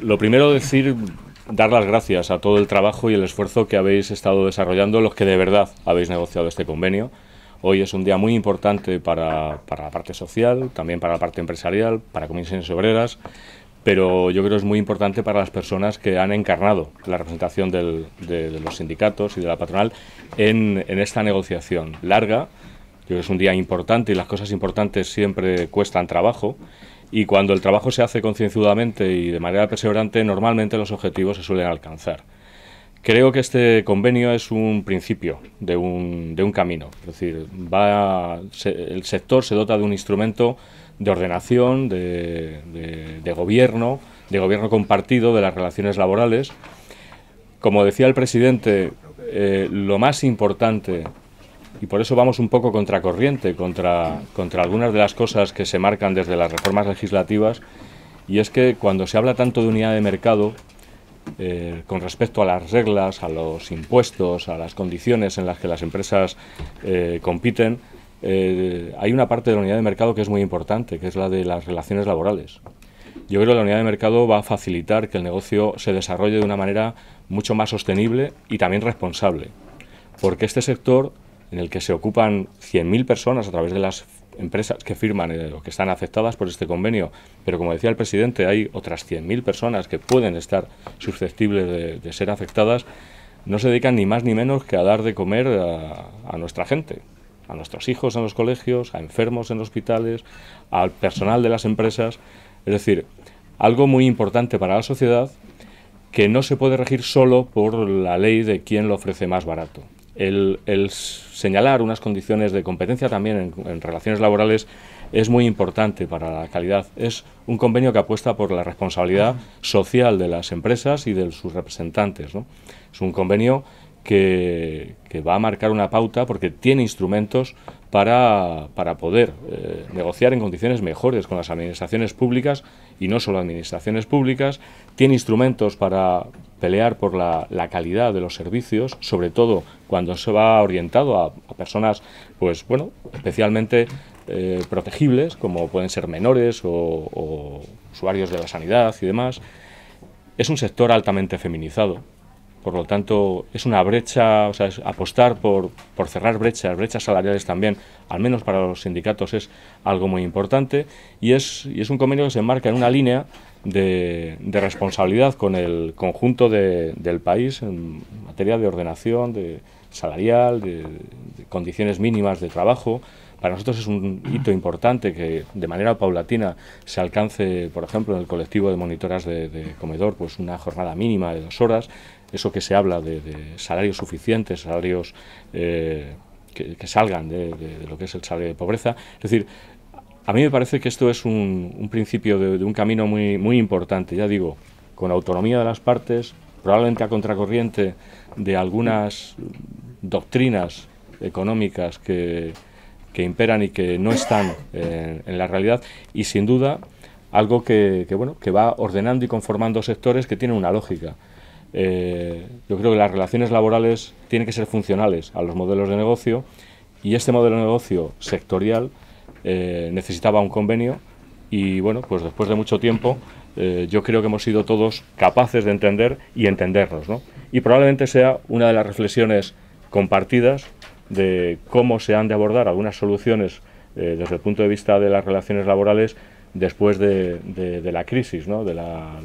Lo primero decir, dar las gracias a todo el trabajo y el esfuerzo que habéis estado desarrollando, los que de verdad habéis negociado este convenio. Hoy es un día muy importante para, la parte social, también para la parte empresarial, para comisiones obreras, pero yo creo que es muy importante para las personas que han encarnado la representación de, los sindicatos y de la patronal en, en esta negociación larga. Yo creo que es un día importante y las cosas importantes siempre cuestan trabajo y cuando el trabajo se hace concienzudamente y de manera perseverante, normalmente los objetivos se suelen alcanzar. Creo que este convenio es un principio de un, camino, es decir, va, el sector se dota de un instrumento de ordenación, de, gobierno, de gobierno compartido de las relaciones laborales. Como decía el presidente, eh, lo más importante y por eso vamos un poco contracorriente contra, contra algunas de las cosas que se marcan desde las reformas legislativas y es que cuando se habla tanto de unidad de mercado eh, con respecto a las reglas, a los impuestos, a las condiciones en las que las empresas eh, compiten, eh, hay una parte de la unidad de mercado que es muy importante, que es la de las relaciones laborales. Yo creo que la unidad de mercado va a facilitar que el negocio se desarrolle de una manera mucho más sostenible y también responsable, porque este sector en el que se ocupan 100.000 personas a través de las empresas que firman eh, o que están afectadas por este convenio, pero como decía el presidente, hay otras 100.000 personas que pueden estar susceptibles de, ser afectadas, no se dedican ni más ni menos que a dar de comer a, nuestra gente, a nuestros hijos en los colegios, a enfermos en hospitales, al personal de las empresas. Es decir, algo muy importante para la sociedad que no se puede regir solo por la ley de quién lo ofrece más barato el, señalar unas condiciones de competencia también en, relaciones laborales es muy importante para la calidad. Es un convenio que apuesta por la responsabilidad social de las empresas y de sus representantes. Es un convenio que, va a marcar una pauta porque tiene instrumentos para, poder eh, negociar en condiciones mejores con las administraciones públicas y no solo administraciones públicas. Tiene instrumentos para pelear por la, calidad de los servicios, sobre todo cuando se va orientado a, personas, pues bueno, especialmente eh, protegibles, como pueden ser menores o usuarios de la sanidad y demás. Es un sector altamente feminizado, por lo tanto, es una brecha, o sea, apostar por, cerrar brechas, brechas salariales también, al menos para los sindicatos, es algo muy importante y es, es un convenio que se enmarca en una línea de, responsabilidad con el conjunto del país en materia de ordenación de salarial, de, condiciones mínimas de trabajo, para nosotros es un hito importante que de manera paulatina se alcance, por ejemplo, en el colectivo de monitoras de, de comedor, pues una jornada mínima de dos horas eso que se habla de, salarios suficientes, salarios eh, que, salgan de, lo que es el salario de pobreza. Es decir, a mí me parece que esto es un, principio de, un camino muy, importante, ya digo, con autonomía de las partes, probablemente a contracorriente de algunas doctrinas económicas que, que imperan y que no están eh, en la realidad y sin duda algo que, bueno que va ordenando y conformando sectores que tienen una lógica eh, yo creo que las relaciones laborales tienen que ser funcionales a los modelos de negocio y este modelo de negocio sectorial eh, necesitaba un convenio y bueno, pues después de mucho tiempo eh, yo creo que hemos sido todos capaces de entender y entendernos. Y probablemente sea una de las reflexiones compartidas de cómo se han de abordar algunas soluciones desde el punto de vista de las relaciones laborales después de, la crisis, ¿no? de la,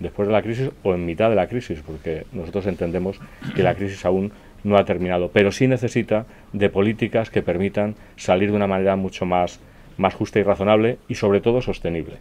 después de la crisis o en mitad de la crisis, porque nosotros entendemos que la crisis aún no ha terminado, pero sí necesita de políticas que permitan salir de una manera mucho más, justa y razonable y sobre todo sostenible.